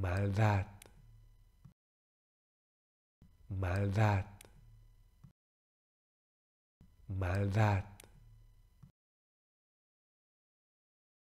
maldad, maldad, maldad.